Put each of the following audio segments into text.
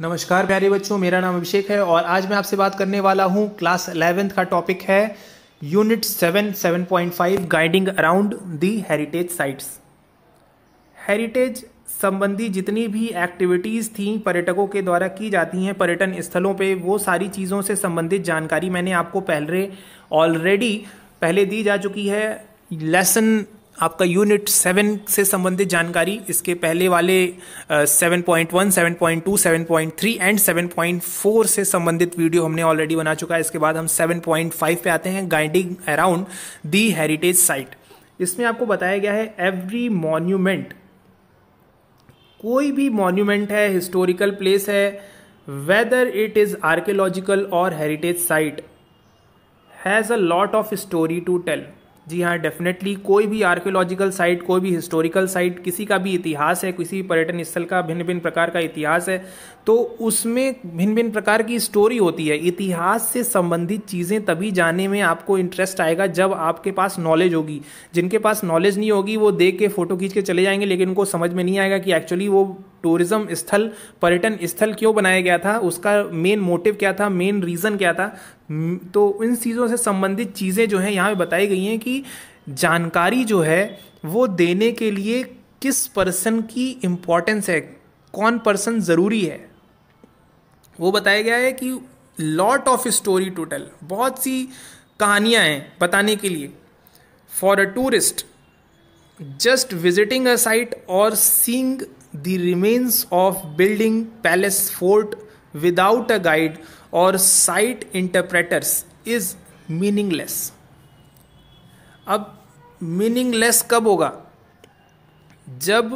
नमस्कार प्यारे बच्चों मेरा नाम अभिषेक है और आज मैं आपसे बात करने वाला हूँ क्लास अलेवेंथ का टॉपिक है unit seven seven point five guiding around the heritage sites heritage संबंधी जितनी भी एक्टिविटीज़ थी पर्यटकों के द्वारा की जाती हैं पर्यटन स्थलों पे वो सारी चीज़ों से संबंधित जानकारी मैंने आपको पहले ऑलरेडी पहले दी जा चुकी है लेसन आपका यूनिट सेवन से संबंधित जानकारी इसके पहले वाले seven point one seven point two seven point three and seven point four से संबंधित वीडियो हमने ऑलरेडी बना चुका है इसके बाद हम सेवन पॉइंट फाइव पे आते हैं guiding around the heritage site इसमें आपको बताया गया है एवरी मॉन्यूमेंट कोई भी मॉन्यूमेंट है हिस्टोरिकल प्लेस है वेदर इट इज आर्कियोलॉजिकल और heritage site has a lot of story to tell जी हाँ डेफिनेटली कोई भी आर्कियोलॉजिकल साइट कोई भी हिस्टोरिकल साइट किसी का भी इतिहास है किसी भी पर्यटन स्थल का भिन्न भिन्न प्रकार का इतिहास है तो उसमें भिन्न भिन्न प्रकार की स्टोरी होती है इतिहास से संबंधित चीज़ें तभी जाने में आपको इंटरेस्ट आएगा जब आपके पास नॉलेज होगी जिनके पास नॉलेज नहीं होगी वो देख के फ़ोटो खींच के चले जाएंगे लेकिन उनको समझ में नहीं आएगा कि एक्चुअली वो टूरिज्म स्थल पर्यटन स्थल क्यों बनाया गया था उसका मेन मोटिव क्या था मेन रीज़न क्या था तो इन चीज़ों से संबंधित चीज़ें जो हैं यहाँ पे बताई गई हैं कि जानकारी जो है वो देने के लिए किस पर्सन की इम्पोर्टेंस है कौन पर्सन ज़रूरी है वो बताया गया है कि लॉट ऑफ स्टोरी टोटल बहुत सी कहानियाँ हैं बताने के लिए for a tourist just visiting a site और seeing the remains of building palace fort without a guide और साइट इंटरप्रेटर्स इज meaningless अब मीनिंगलेस कब होगा जब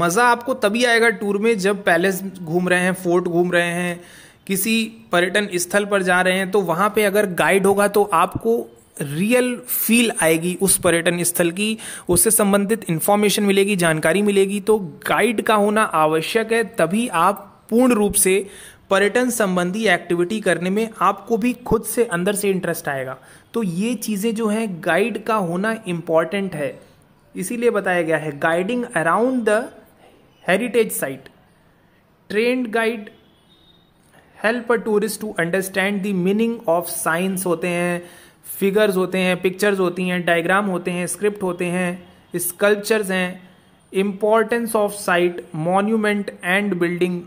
मज़ा आपको तभी आएगा टूर में जब पैलेस घूम रहे हैं फोर्ट घूम रहे हैं किसी पर्यटन स्थल पर जा रहे हैं तो वहाँ पे अगर गाइड होगा तो आपको रियल फील आएगी उस पर्यटन स्थल की उससे संबंधित इंफॉर्मेशन मिलेगी जानकारी मिलेगी तो गाइड का होना आवश्यक है तभी आप पूर्ण रूप से पर्यटन संबंधी एक्टिविटी करने में आपको भी खुद से अंदर से इंटरेस्ट आएगा तो ये चीज़ें जो हैं गाइड का होना इम्पॉर्टेंट है इसीलिए बताया गया है guiding around the heritage site trained guide help a tourist to understand the meaning of signs होते हैं फिगर्स होते हैं पिक्चर्स होती हैं डायग्राम होते हैं स्क्रिप्ट होते हैं स्कल्पचर्स हैं importance of site monument and building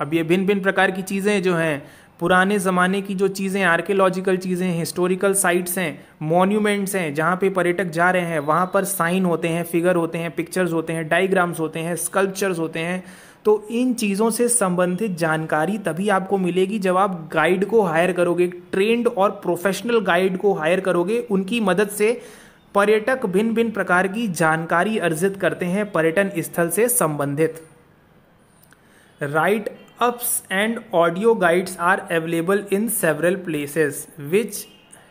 अब ये भिन्न भिन्न प्रकार की चीज़ें जो हैं पुराने ज़माने की जो चीज़ें आर्कियोलॉजिकल चीज़ें हिस्टोरिकल साइट्स हैं मॉन्यूमेंट्स हैं जहाँ पे पर्यटक जा रहे हैं वहाँ पर साइन होते हैं फिगर होते हैं पिक्चर्स होते हैं डायग्राम्स होते हैं स्कल्पचर्स होते हैं तो इन चीज़ों से संबंधित जानकारी तभी आपको मिलेगी जब आप गाइड को हायर करोगे ट्रेंड और प्रोफेशनल गाइड को हायर करोगे उनकी मदद से पर्यटक भिन्न भिन्न प्रकार की जानकारी अर्जित करते हैं पर्यटन स्थल से संबंधित write ups and audio guides are available in several places which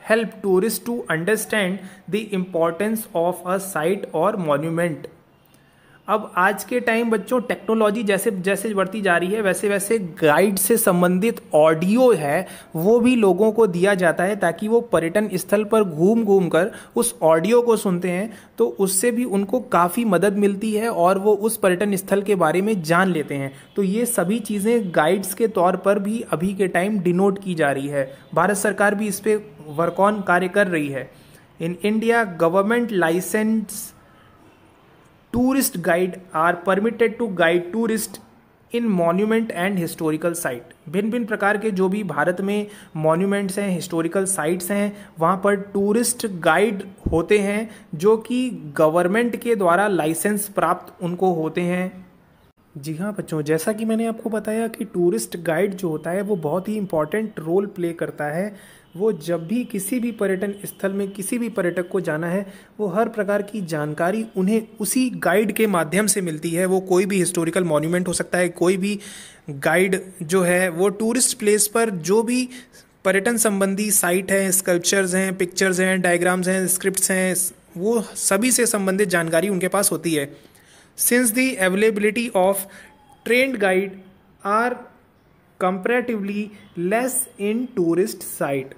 help tourist to understand the importance of a site और मॉन्यूमेंट अब आज के टाइम बच्चों टेक्नोलॉजी जैसे जैसे बढ़ती जा रही है वैसे वैसे गाइड से संबंधित ऑडियो है वो भी लोगों को दिया जाता है ताकि वो पर्यटन स्थल पर घूम घूम कर उस ऑडियो को सुनते हैं तो उससे भी उनको काफ़ी मदद मिलती है और वो उस पर्यटन स्थल के बारे में जान लेते हैं तो ये सभी चीज़ें गाइड्स के तौर पर भी अभी के टाइम डिनोट की जा रही है भारत सरकार भी इस पर वर्कऑन कार्य कर रही है in India government license tourist guide are permitted to guide tourist in monument and historical site भिन्न भिन्न प्रकार के जो भी भारत में मॉन्यूमेंट्स हैं हिस्टोरिकल साइट्स हैं वहाँ पर टूरिस्ट गाइड होते हैं जो कि गवर्नमेंट के द्वारा लाइसेंस प्राप्त उनको होते हैं जी हाँ बच्चों जैसा कि मैंने आपको बताया कि टूरिस्ट गाइड जो होता है वो बहुत ही इंपॉर्टेंट रोल प्ले करता है वो जब भी किसी भी पर्यटन स्थल में किसी भी पर्यटक को जाना है वो हर प्रकार की जानकारी उन्हें उसी गाइड के माध्यम से मिलती है वो कोई भी हिस्टोरिकल मॉन्यूमेंट हो सकता है कोई भी गाइड जो है वो टूरिस्ट प्लेस पर जो भी पर्यटन संबंधी साइट हैं स्कल्पचर्स हैं पिक्चर्स हैं डायग्राम्स हैं स्क्रिप्ट्स हैं वो सभी से संबंधित जानकारी उनके पास होती है since the availability of trained guide are comparatively less in tourist site.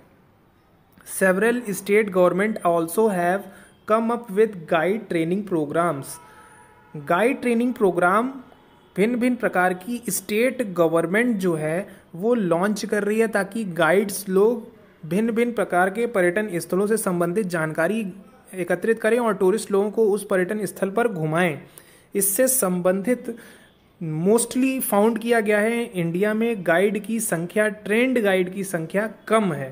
Several state government also have come up with guide training programs. Guide training program भिन्न भिन्न प्रकार की स्टेट गवर्नमेंट जो है वो लॉन्च कर रही है ताकि गाइड्स लोग भिन्न भिन्न प्रकार के पर्यटन स्थलों से संबंधित जानकारी एकत्रित करें और टूरिस्ट लोगों को उस पर्यटन स्थल पर घुमाएं इससे संबंधित मोस्टली फाउंड किया गया है इंडिया में गाइड की संख्या ट्रेंड गाइड की संख्या कम है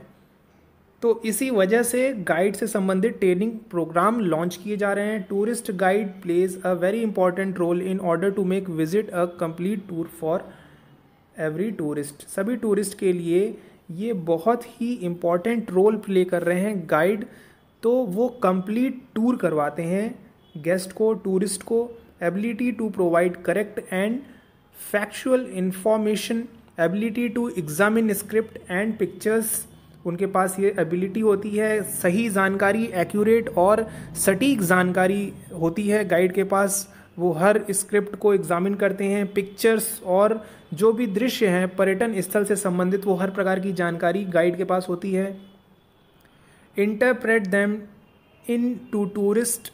तो इसी वजह से गाइड से संबंधित ट्रेनिंग प्रोग्राम लॉन्च किए जा रहे हैं tourist guide plays a very important role in order to make visit a complete tour for every tourist सभी टूरिस्ट के लिए ये बहुत ही इम्पॉर्टेंट रोल प्ले कर रहे हैं गाइड तो वो कंप्लीट टूर करवाते हैं गेस्ट को टूरिस्ट को ability to provide correct and factual information ability to examine script and pictures उनके पास ये एबिलिटी होती है सही जानकारी एक्यूरेट और सटीक जानकारी होती है गाइड के पास वो हर स्क्रिप्ट को एग्जामिन करते हैं पिक्चर्स और जो भी दृश्य हैं पर्यटन स्थल से संबंधित वो हर प्रकार की जानकारी गाइड के पास होती है interpret them in to tourist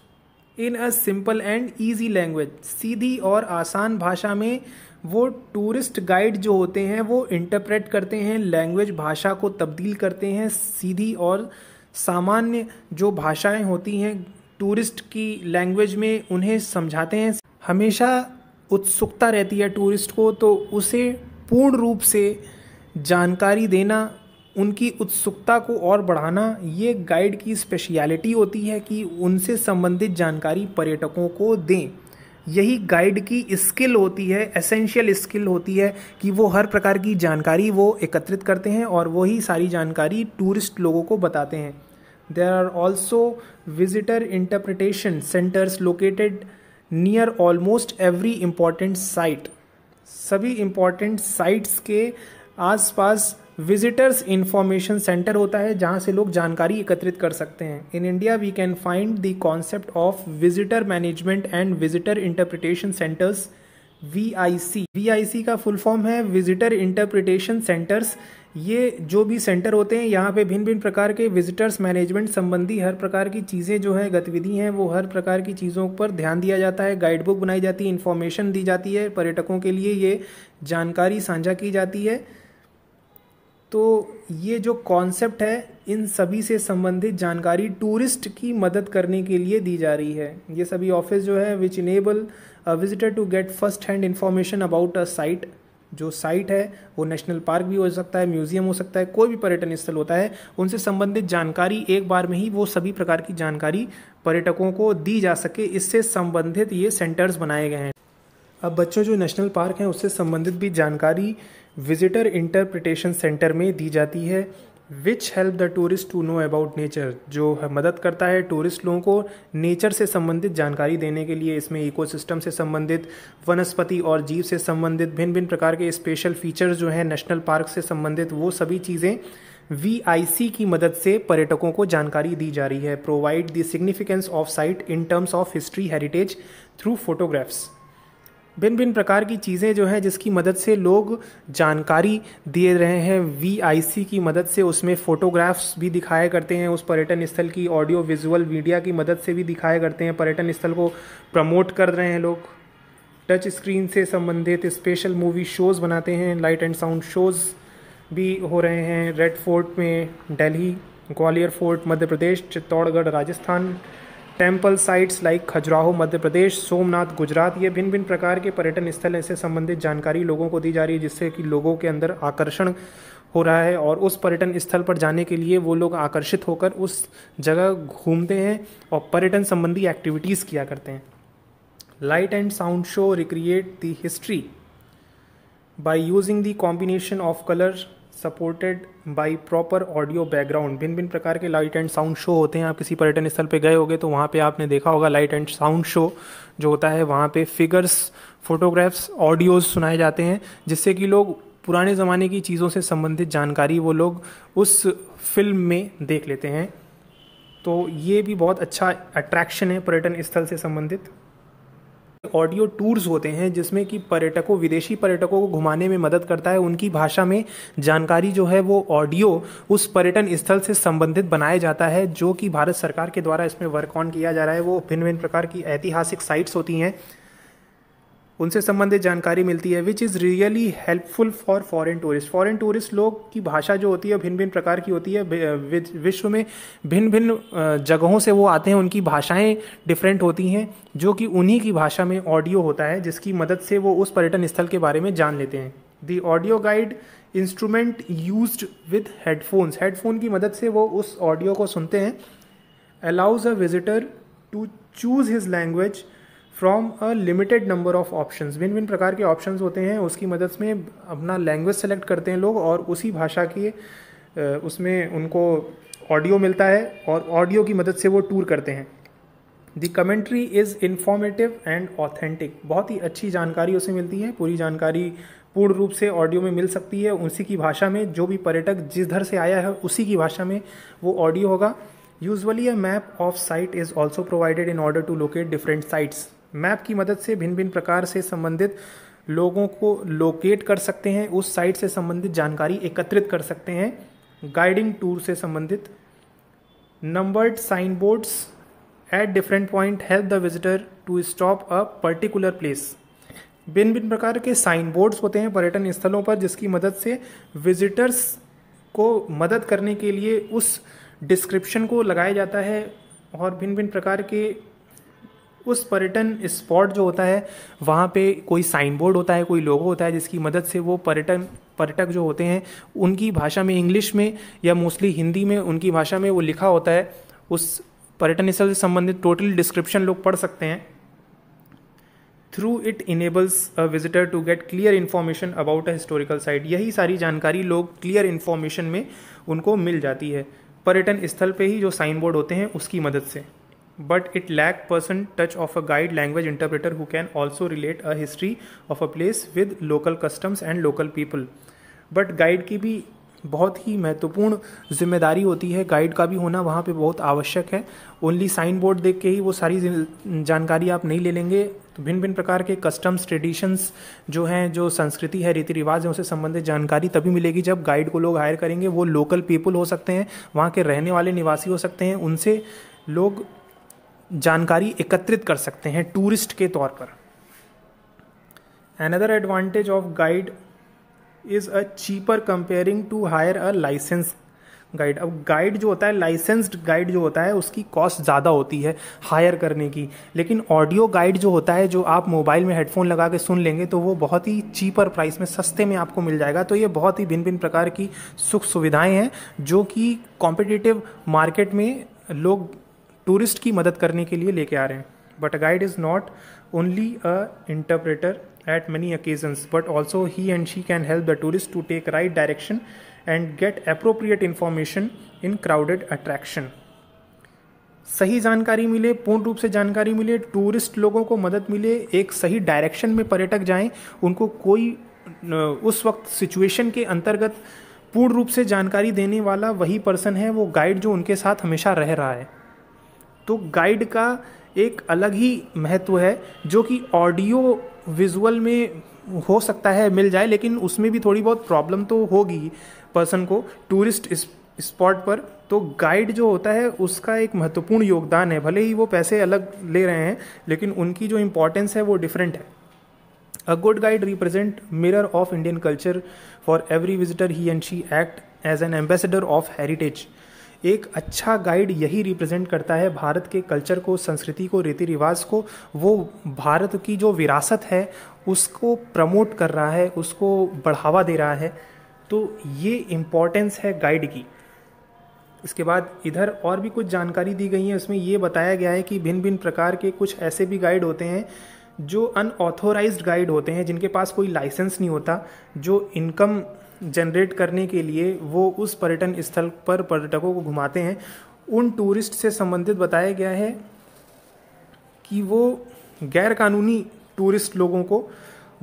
in a simple and easy language सीधी और आसान भाषा में वो टूरिस्ट गाइड जो होते हैं वो इंटरप्रेट करते हैं लैंग्वेज भाषा को तब्दील करते हैं सीधी और सामान्य जो भाषाएं होती हैं टूरिस्ट की लैंग्वेज में उन्हें समझाते हैं हमेशा उत्सुकता रहती है टूरिस्ट को तो उसे पूर्ण रूप से जानकारी देना उनकी उत्सुकता को और बढ़ाना ये गाइड की स्पेशलिटी होती है कि उनसे संबंधित जानकारी पर्यटकों को दें यही गाइड की स्किल होती है एसेंशियल स्किल होती है कि वो हर प्रकार की जानकारी वो एकत्रित करते हैं और वही सारी जानकारी टूरिस्ट लोगों को बताते हैं there are also visitor interpretation centres located near almost every important site सभी इम्पॉर्टेंट साइट्स के आसपास विजिटर्स इंफॉर्मेशन सेंटर होता है जहाँ से लोग जानकारी एकत्रित कर सकते हैं in India we can find the concept of visitor management and visitor interpretation centres V I C V I C का फुल फॉर्म है विजिटर इंटरप्रिटेशन सेंटर्स ये जो भी सेंटर होते हैं यहाँ पे भिन्न भिन्न प्रकार के विजिटर्स मैनेजमेंट संबंधी हर प्रकार की चीज़ें जो है गतिविधि हैं वो हर प्रकार की चीज़ों पर ध्यान दिया जाता है गाइडबुक बनाई जाती है इन्फॉर्मेशन दी जाती है पर्यटकों के लिए ये जानकारी साझा की जाती है तो ये जो कॉन्सेप्ट है इन सभी से संबंधित जानकारी टूरिस्ट की मदद करने के लिए दी जा रही है ये सभी ऑफिस जो है which enable visitor to get first hand information about a site जो साइट है वो नेशनल पार्क भी हो सकता है म्यूजियम हो सकता है कोई भी पर्यटन स्थल होता है उनसे संबंधित जानकारी एक बार में ही वो सभी प्रकार की जानकारी पर्यटकों को दी जा सके इससे संबंधित ये सेंटर्स बनाए गए हैं अब बच्चों जो नेशनल पार्क हैं उससे संबंधित भी जानकारी विजिटर इंटरप्रिटेशन सेंटर में दी जाती है which help the tourist to know about nature जो मदद करता है टूरिस्ट लोगों को नेचर से संबंधित जानकारी देने के लिए इसमें इकोसिस्टम से संबंधित वनस्पति और जीव से संबंधित भिन्न भिन्न प्रकार के स्पेशल फीचर्स जो हैं नेशनल पार्क से संबंधित वो सभी चीज़ें वी की मदद से पर्यटकों को जानकारी दी जा रही है provide the significance of site in terms of history heritage through photographs भिन्न भिन्न प्रकार की चीज़ें जो हैं जिसकी मदद से लोग जानकारी दे रहे हैं वी की मदद से उसमें फ़ोटोग्राफ्स भी दिखाया करते हैं उस पर्यटन स्थल की ऑडियो विजुअल मीडिया की मदद से भी दिखाया करते हैं पर्यटन स्थल को प्रमोट कर रहे हैं लोग टच स्क्रीन से संबंधित स्पेशल मूवी शोज़ बनाते हैं लाइट एंड साउंड शोज़ भी हो रहे हैं रेड फोर्ट में Delhi Gwalior fort Madhya Pradesh Chittorgarh Rajasthan temple sites like Khajuraho Madhya Pradesh Somnath Gujarat ये भिन्न भिन्न प्रकार के पर्यटन स्थल से संबंधित जानकारी लोगों को दी जा रही है जिससे कि लोगों के अंदर आकर्षण हो रहा है और उस पर्यटन स्थल पर जाने के लिए वो लोग आकर्षित होकर उस जगह घूमते हैं और पर्यटन संबंधी एक्टिविटीज़ किया करते हैं light and sound show recreate the history by using the combination of colours supported by proper audio background भिन्न भिन्न प्रकार के लाइट एंड साउंड शो होते हैं आप किसी पर्यटन स्थल पे गए होगे तो वहाँ पे आपने देखा होगा लाइट एंड साउंड शो जो होता है वहाँ पे फिगर्स फोटोग्राफ्स ऑडियोज सुनाए जाते हैं जिससे कि लोग पुराने ज़माने की चीज़ों से संबंधित जानकारी वो लोग उस फिल्म में देख लेते हैं तो ये भी बहुत अच्छा अट्रैक्शन है पर्यटन स्थल से संबंधित ऑडियो टूर्स होते हैं जिसमें कि पर्यटकों विदेशी पर्यटकों को घुमाने में मदद करता है उनकी भाषा में जानकारी जो है वो ऑडियो उस पर्यटन स्थल से संबंधित बनाया जाता है जो कि भारत सरकार के द्वारा इसमें वर्क ऑन किया जा रहा है वो भिन्न भिन्न प्रकार की ऐतिहासिक साइट्स होती हैं उनसे संबंधित जानकारी मिलती है which is really helpful for foreign tourist foreign tourist लोग की भाषा जो होती है भिन्न भिन्न प्रकार की होती है विश्व में भिन्न भिन्न जगहों से वो आते हैं उनकी भाषाएं डिफरेंट होती हैं जो कि उन्हीं की भाषा में ऑडियो होता है जिसकी मदद से वो उस पर्यटन स्थल के बारे में जान लेते हैं the audio guide instrument use with headphones headphone की मदद से वो उस ऑडियो को सुनते हैं allows a visitor to choose his language from a limited number of option भिन्न भिन्न प्रकार के ऑप्शन होते हैं उसकी मदद में अपना लैंग्वेज सेलेक्ट करते हैं लोग और उसी भाषा के उसमें उनको ऑडियो मिलता है और ऑडियो की मदद से वो टूर करते हैं the commentary is informative and authentic बहुत ही अच्छी जानकारी उसे मिलती है पूरी जानकारी पूर्ण रूप से ऑडियो में मिल सकती है उसी की भाषा में जो भी पर्यटक जिस धर से आया है उसी की भाषा में वो ऑडियो होगा usually a map of site is also provided in order to locate different sites map की मदद से भिन्न भिन्न प्रकार से संबंधित लोगों को लोकेट कर सकते हैं उस साइट से संबंधित जानकारी एकत्रित कर सकते हैं गाइडिंग टूर से संबंधित numbered sign boards at different point help the visitor to stop a particular place भिन्न भिन्न प्रकार के साइन बोर्ड्स होते हैं पर्यटन स्थलों पर जिसकी मदद से विजिटर्स को मदद करने के लिए उस डिस्क्रिप्शन को लगाया जाता है और भिन्न भिन्न प्रकार के उस पर्यटन स्पॉट जो होता है वहाँ पे कोई साइन बोर्ड होता है कोई लोगो होता है जिसकी मदद से वो पर्यटन पर्यटक जो होते हैं उनकी भाषा में इंग्लिश में या मोस्टली हिंदी में उनकी भाषा में वो लिखा होता है उस पर्यटन स्थल से संबंधित टोटल डिस्क्रिप्शन लोग पढ़ सकते हैं through it enables a visitor to get clear information about a historical site यही सारी जानकारी लोग क्लियर इन्फॉर्मेशन में उनको मिल जाती है पर्यटन स्थल पे ही जो साइन बोर्ड होते हैं उसकी मदद से but it lack person touch of a guide language interpreter who can also relate a history of a place with local customs and local people but guide की भी बहुत ही महत्वपूर्ण जिम्मेदारी होती है गाइड का भी होना वहाँ पे बहुत आवश्यक है ओनली साइन बोर्ड देख के ही वो सारी जानकारी आप नहीं ले लेंगे तो भिन्न भिन्न प्रकार के कस्टम्स ट्रेडिशंस जो हैं जो संस्कृति है रीति रिवाज है उससे संबंधित जानकारी तभी मिलेगी जब गाइड को लोग हायर करेंगे वो लोकल पीपल हो सकते हैं वहाँ के रहने वाले निवासी हो सकते हैं उनसे लोग जानकारी एकत्रित कर सकते हैं टूरिस्ट के तौर पर another advantage of guide is a cheaper comparing to hire a licence guide अब गाइड जो होता है लाइसेंस्ड गाइड जो होता है उसकी कॉस्ट ज़्यादा होती है हायर करने की लेकिन ऑडियो गाइड जो होता है जो आप मोबाइल में हेडफोन लगा के सुन लेंगे तो वो बहुत ही चीपर प्राइस में सस्ते में आपको मिल जाएगा तो ये बहुत ही भिन्न भिन्न प्रकार की सुख सुविधाएं हैं जो कि कॉम्पिटिटिव मार्केट में लोग टूरिस्ट की मदद करने के लिए लेके आ रहे हैं but guide is not only a interpreter at many occasions but also he and she can help the tourist to take right direction and get appropriate information in crowded attraction सही जानकारी मिले पूर्ण रूप से जानकारी मिले टूरिस्ट लोगों को मदद मिले एक सही डायरेक्शन में पर्यटक जाएं उनको कोई उस वक्त सिचुएशन के अंतर्गत पूर्ण रूप से जानकारी देने वाला वही पर्सन है वो गाइड जो उनके साथ हमेशा रह रहा है तो गाइड का एक अलग ही महत्व है जो कि ऑडियो विजुअल में हो सकता है मिल जाए लेकिन उसमें भी थोड़ी बहुत प्रॉब्लम तो होगी पर्सन को टूरिस्ट स्पॉट पर तो गाइड जो होता है उसका एक महत्वपूर्ण योगदान है भले ही वो पैसे अलग ले रहे हैं लेकिन उनकी जो इम्पोर्टेंस है वो डिफरेंट है a good guide represent mirror of Indian culture for every visitor he and she act as an ambassador of heritage एक अच्छा गाइड यही रिप्रेजेंट करता है भारत के कल्चर को संस्कृति को रीति रिवाज को वो भारत की जो विरासत है उसको प्रमोट कर रहा है उसको बढ़ावा दे रहा है तो ये इम्पॉर्टेंस है गाइड की इसके बाद इधर और भी कुछ जानकारी दी गई है उसमें ये बताया गया है कि भिन्न भिन्न प्रकार के कुछ ऐसे भी गाइड होते हैं जो अनऑथोराइज्ड गाइड होते हैं जिनके पास कोई लाइसेंस नहीं होता जो इनकम जनरेट करने के लिए वो उस पर्यटन स्थल पर पर्यटकों को घुमाते हैं उन टूरिस्ट से संबंधित बताया गया है कि वो गैर कानूनी टूरिस्ट लोगों को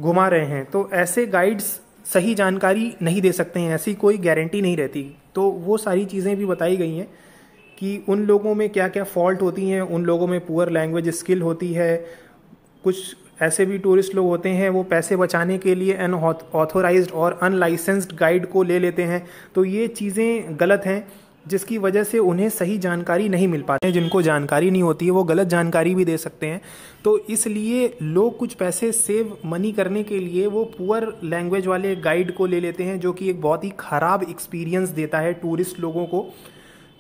घुमा रहे हैं तो ऐसे गाइड्स सही जानकारी नहीं दे सकते हैं ऐसी कोई गारंटी नहीं रहती तो वो सारी चीज़ें भी बताई गई हैं कि उन लोगों में क्या क्या फॉल्ट होती हैं उन लोगों में पुअर लैंग्वेज स्किल होती है कुछ ऐसे भी टूरिस्ट लोग होते हैं वो पैसे बचाने के लिए अन ऑथोराइज और अनलाइसेंस्ड गाइड को ले लेते हैं तो ये चीज़ें गलत हैं जिसकी वजह से उन्हें सही जानकारी नहीं मिल पाती है जिनको जानकारी नहीं होती है वो गलत जानकारी भी दे सकते हैं तो इसलिए लोग कुछ पैसे सेव मनी करने के लिए वो पुअर लैंग्वेज वाले गाइड को ले लेते हैं जो कि एक बहुत ही ख़राब एक्सपीरियंस देता है टूरिस्ट लोगों को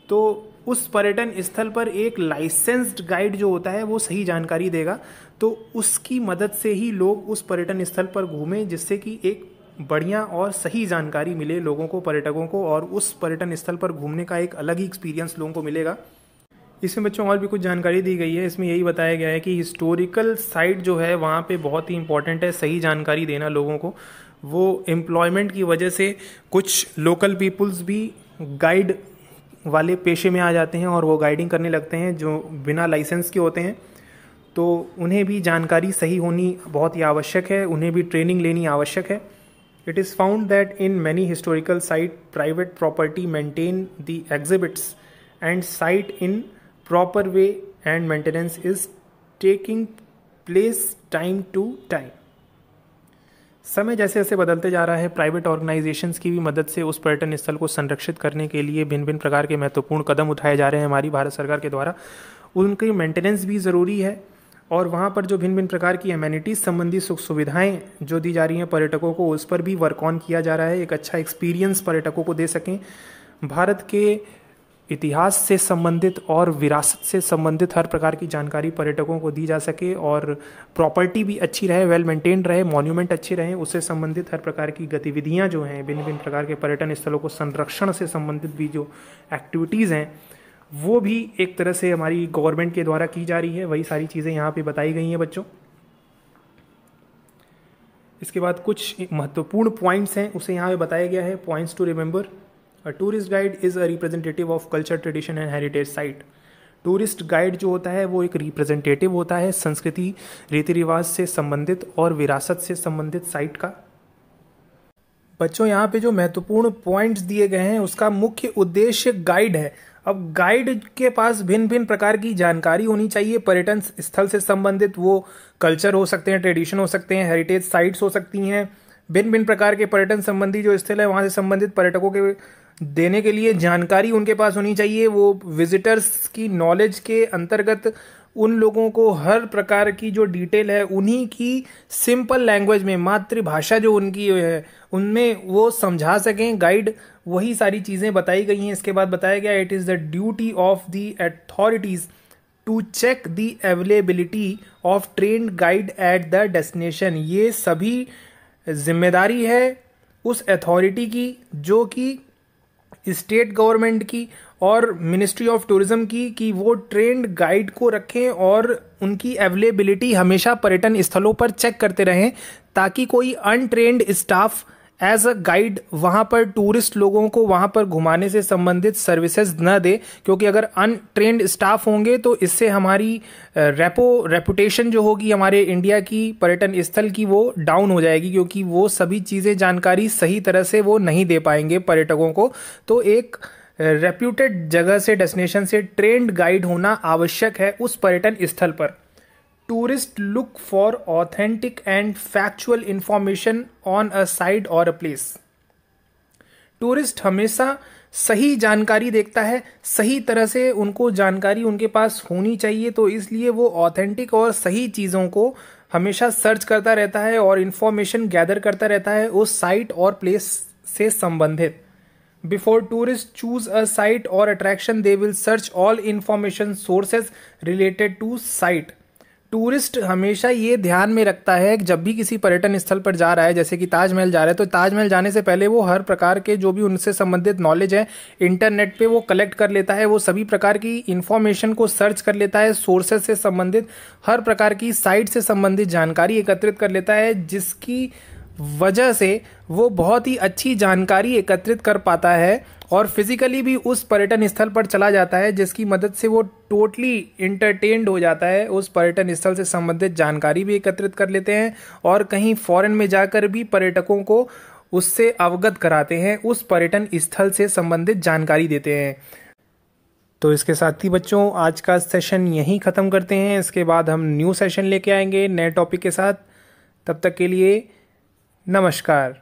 तो उस पर्यटन स्थल पर एक लाइसेंस्ड गाइड जो होता है वो सही जानकारी देगा तो उसकी मदद से ही लोग उस पर्यटन स्थल पर घूमें जिससे कि एक बढ़िया और सही जानकारी मिले लोगों को पर्यटकों को और उस पर्यटन स्थल पर घूमने का एक अलग ही एक्सपीरियंस लोगों को मिलेगा इसमें बच्चों और भी कुछ जानकारी दी गई है इसमें यही बताया गया है कि हिस्टोरिकल साइट जो है वहाँ पे बहुत ही इंपॉर्टेंट है सही जानकारी देना लोगों को वो एम्प्लॉयमेंट की वजह से कुछ लोकल पीपुल्स भी गाइड वाले पेशे में आ जाते हैं और वो गाइडिंग करने लगते हैं जो बिना लाइसेंस के होते हैं तो उन्हें भी जानकारी सही होनी बहुत ही आवश्यक है उन्हें भी ट्रेनिंग लेनी आवश्यक है it is found that in many historical site private property maintain the exhibits and site in proper way and maintenance is taking place time to time समय जैसे जैसे बदलते जा रहा है प्राइवेट ऑर्गेनाइजेशंस की भी मदद से उस पर्यटन स्थल को संरक्षित करने के लिए भिन्न भिन्न प्रकार के महत्वपूर्ण कदम उठाए जा रहे हैं हमारी भारत सरकार के द्वारा उनकी मेंटेनेंस भी ज़रूरी है और वहाँ पर जो भिन्न भिन्न प्रकार की एमेनिटीज़ संबंधी सुख सुविधाएँ जो दी जा रही हैं पर्यटकों को उस पर भी वर्क ऑन किया जा रहा है एक अच्छा एक्सपीरियंस पर्यटकों को दे सकें भारत के इतिहास से संबंधित और विरासत से संबंधित हर प्रकार की जानकारी पर्यटकों को दी जा सके और प्रॉपर्टी भी अच्छी रहे वेल मेंटेन्ड रहे मॉन्यूमेंट अच्छे रहें उससे संबंधित हर प्रकार की गतिविधियाँ जो हैं भिन्न भिन्न प्रकार के पर्यटन स्थलों को संरक्षण से संबंधित भी जो एक्टिविटीज़ हैं वो भी एक तरह से हमारी गवर्नमेंट के द्वारा की जा रही है वही सारी चीज़ें यहाँ पे बताई गई हैं बच्चों इसके बाद कुछ महत्वपूर्ण पॉइंट्स हैं उसे यहाँ पे बताया गया है points to remember a tourist guide is a representative of culture tradition and heritage site tourist guide जो होता है वो एक रिप्रेजेंटेटिव होता है संस्कृति रीति रिवाज से संबंधित और विरासत से संबंधित साइट का बच्चों यहाँ पे जो महत्वपूर्ण पॉइंट्स दिए गए हैं उसका मुख्य उद्देश्य गाइड है अब गाइड के पास भिन्न भिन्न प्रकार की जानकारी होनी चाहिए पर्यटन स्थल से संबंधित वो कल्चर हो सकते हैं ट्रेडिशन हो सकते हैं हेरिटेज साइट्स हो सकती हैं भिन्न भिन्न प्रकार के पर्यटन संबंधी जो स्थल है वहाँ से संबंधित पर्यटकों के देने के लिए जानकारी उनके पास होनी चाहिए वो विजिटर्स की नॉलेज के अंतर्गत उन लोगों को हर प्रकार की जो डिटेल है उन्हीं की सिंपल लैंग्वेज में मातृभाषा जो उनकी है उनमें वो समझा सकें गाइड वही सारी चीज़ें बताई गई हैं इसके बाद बताया गया it is the duty of the authorities to check the availability of train guide at the destination ये सभी जिम्मेदारी है उस अथॉरिटी की जो कि स्टेट गवर्नमेंट की और मिनिस्ट्री ऑफ टूरिज्म की कि वो ट्रेंड गाइड को रखें और उनकी अवेलेबिलिटी हमेशा पर्यटन स्थलों पर चेक करते रहें ताकि कोई untrained staff as a guide वहाँ पर टूरिस्ट लोगों को वहाँ पर घुमाने से संबंधित सर्विसेज न दे क्योंकि अगर अनट्रेंड स्टाफ होंगे तो इससे हमारी रेपो रेपुटेशन जो होगी हमारे इंडिया की पर्यटन स्थल की वो डाउन हो जाएगी क्योंकि वो सभी चीज़ें जानकारी सही तरह से वो नहीं दे पाएंगे पर्यटकों को तो एक रेप्यूटेड जगह से डेस्टिनेशन से ट्रेंड गाइड होना आवश्यक है उस पर्यटन स्थल पर tourist look for authentic and factual information on a side और अ प्लेस टूरिस्ट हमेशा सही जानकारी देखता है सही तरह से उनको जानकारी उनके पास होनी चाहिए तो इसलिए वो ऑथेंटिक और सही चीज़ों को हमेशा सर्च करता रहता है और इन्फॉर्मेशन गैदर करता रहता है उस साइट और प्लेस से संबंधित Before tourists choose a site or attraction, they will search all information sources related to site. Tourist हमेशा ये ध्यान में रखता है कि जब भी किसी पर्यटन स्थल पर जा रहा है जैसे कि ताजमहल जा रहा है तो ताजमहल जाने से पहले वो हर प्रकार के जो भी उनसे संबंधित नॉलेज है इंटरनेट पे वो कलेक्ट कर लेता है वो सभी प्रकार की इन्फॉर्मेशन को सर्च कर लेता है सोर्सेज से संबंधित हर प्रकार की साइट से संबंधित जानकारी एकत्रित कर लेता है जिसकी वजह से वो बहुत ही अच्छी जानकारी एकत्रित कर पाता है और फिजिकली भी उस पर्यटन स्थल पर चला जाता है जिसकी मदद से वो टोटली इंटरटेन्ड हो जाता है उस पर्यटन स्थल से संबंधित जानकारी भी एकत्रित कर लेते हैं और कहीं फॉरेन में जाकर भी पर्यटकों को उससे अवगत कराते हैं उस पर्यटन स्थल से संबंधित जानकारी देते हैं तो इसके साथ ही बच्चों आज का सेशन यहीं ख़त्म करते हैं इसके बाद हम न्यू सेशन लेके आएंगे नए टॉपिक के साथ तब तक के लिए नमस्कार